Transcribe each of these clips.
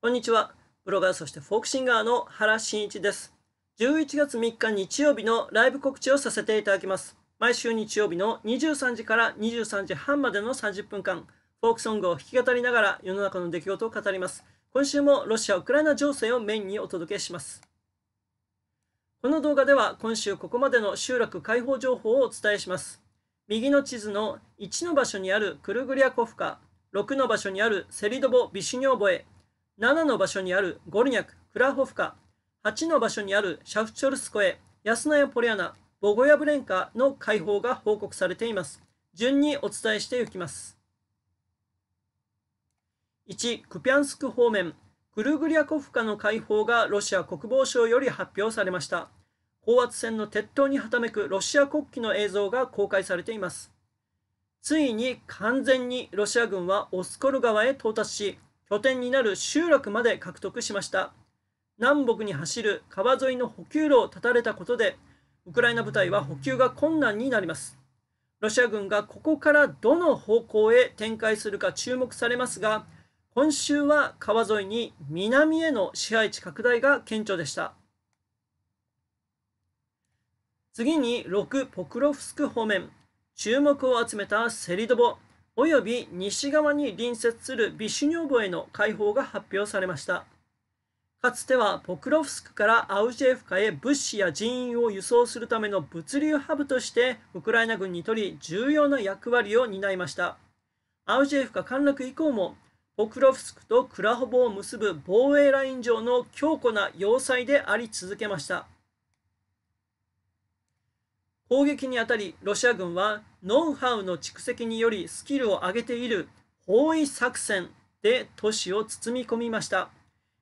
こんにちは。ブロガーそしてフォークシンガーの原真一です。11月3日日曜日のライブ告知をさせていただきます。毎週日曜日の23時から23時半までの30分間、フォークソングを弾き語りながら世の中の出来事を語ります。今週もロシア・ウクライナ情勢をメインにお届けします。この動画では今週ここまでの集落解放情報をお伝えします。右の地図の1の場所にあるクルグリアコフカ、6の場所にあるセリドボ・ビシュニョーボエ、7の場所にあるゴルニャク、クラホフカ、8の場所にあるシャフチョルスコエ、ヤスナヤポリアナ、ボゴヤブレンカの解放が報告されています。順にお伝えしていきます。1、クピャンスク方面、グルグリアコフカの解放がロシア国防省より発表されました。高圧線の鉄塔にはためくロシア国旗の映像が公開されています。ついに完全にロシア軍はオスコル川へ到達し、拠点になる集落まで獲得しました南北に走る川沿いの補給路を断たれたことでウクライナ部隊は補給が困難になりますロシア軍がここからどの方向へ展開するか注目されますが今週は川沿いに南への支配地拡大が顕著でした次に6ポクロフスク方面注目を集めたセリドボ及び西側に隣接するビシュニョボへの解放が発表されましたかつてはポクロフスクからアウジェフカへ物資や人員を輸送するための物流ハブとしてウクライナ軍にとり重要な役割を担いましたアウジェフカ陥落以降もポクロフスクとクラホボを結ぶ防衛ライン上の強固な要塞であり続けました攻撃にあたりロシア軍はノウハウの蓄積によりスキルを上げている包囲作戦で都市を包み込みました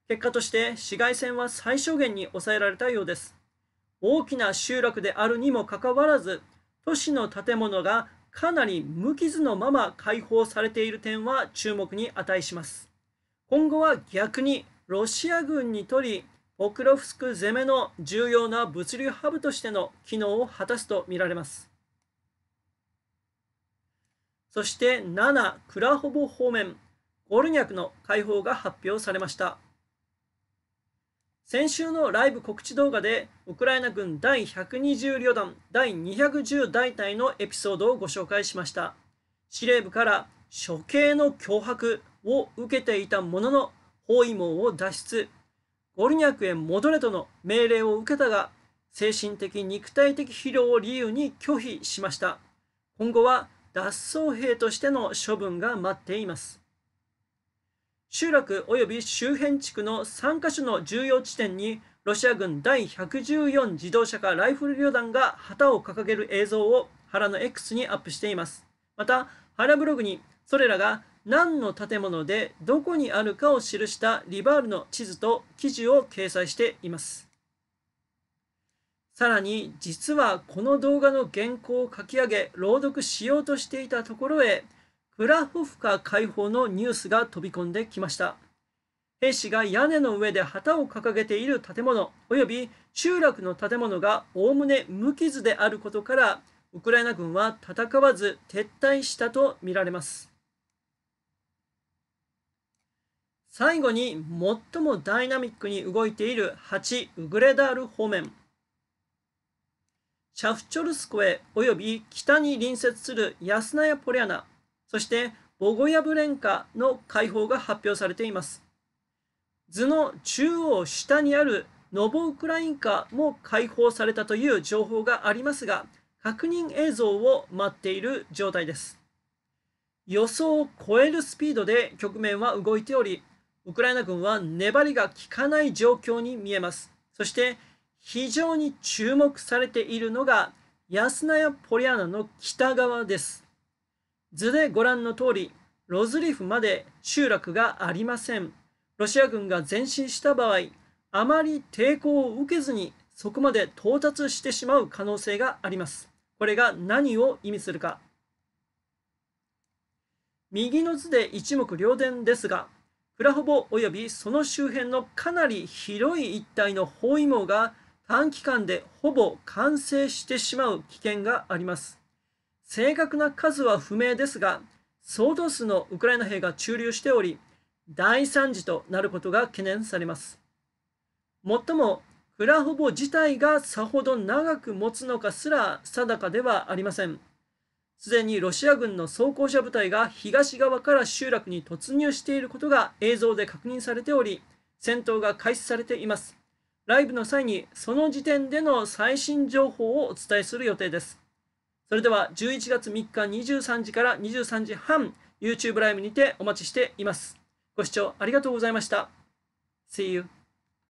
結果として市街戦は最小限に抑えられたようです大きな集落であるにもかかわらず都市の建物がかなり無傷のまま解放されている点は注目に値します今後は逆にロシア軍にとりオクロフスク攻めの重要な物流ハブとしての機能を果たすとみられます。そして7、クラホボ方面、ゴルニャクの解放が発表されました。先週のライブ告知動画で、ウクライナ軍第120旅団第210大隊のエピソードをご紹介しました。司令部から処刑の脅迫を受けていたものの、包囲網を脱出、ゴルニャクへ戻れとの命令を受けたが、精神的肉体的疲労を理由に拒否しました。今後は脱走兵としての処分が待っています。集落及び周辺地区の3カ所の重要地点にロシア軍第114自動車化ライフル旅団が旗を掲げる映像を原の X にアップしています。また、原ブログにそれらが何の建物でどこにあるかを記したリバールの地図と記事を掲載しています。さらに実はこの動画の原稿を書き上げ朗読しようとしていたところへクラホフカ解放のニュースが飛び込んできました。兵士が屋根の上で旗を掲げている建物及び集落の建物が概ね無傷であることからウクライナ軍は戦わず撤退したとみられます。最後に最もダイナミックに動いている8ウグレダール方面シャフチョルスコエ及び北に隣接するヤスナヤ・ポリャナそしてボゴヤブレンカの解放が発表されています図の中央下にあるノボウクラインカも解放されたという情報がありますが確認映像を待っている状態です予想を超えるスピードで局面は動いておりウクライナ軍は粘りが効かない状況に見えます。そして非常に注目されているのがヤスナヤ・ポリアナの北側です。図でご覧の通り、ロズリフまで集落がありません。ロシア軍が前進した場合、あまり抵抗を受けずにそこまで到達してしまう可能性があります。これが何を意味するか。右の図で一目瞭然ですが、プラホボ及びその周辺のかなり広い一帯の包囲網が短期間でほぼ完成してしまう危険があります。正確な数は不明ですが、相当数のウクライナ兵が駐留しており、大惨事となることが懸念されます。もっとも、プラホボ自体がさほど長く持つのかすら定かではありません。すでにロシア軍の装甲車部隊が東側から集落に突入していることが映像で確認されており、戦闘が開始されています。ライブの際にその時点での最新情報をお伝えする予定です。それでは11月3日23時から23時半、YouTube ライブにてお待ちしています。ご視聴ありがとうございました。See you.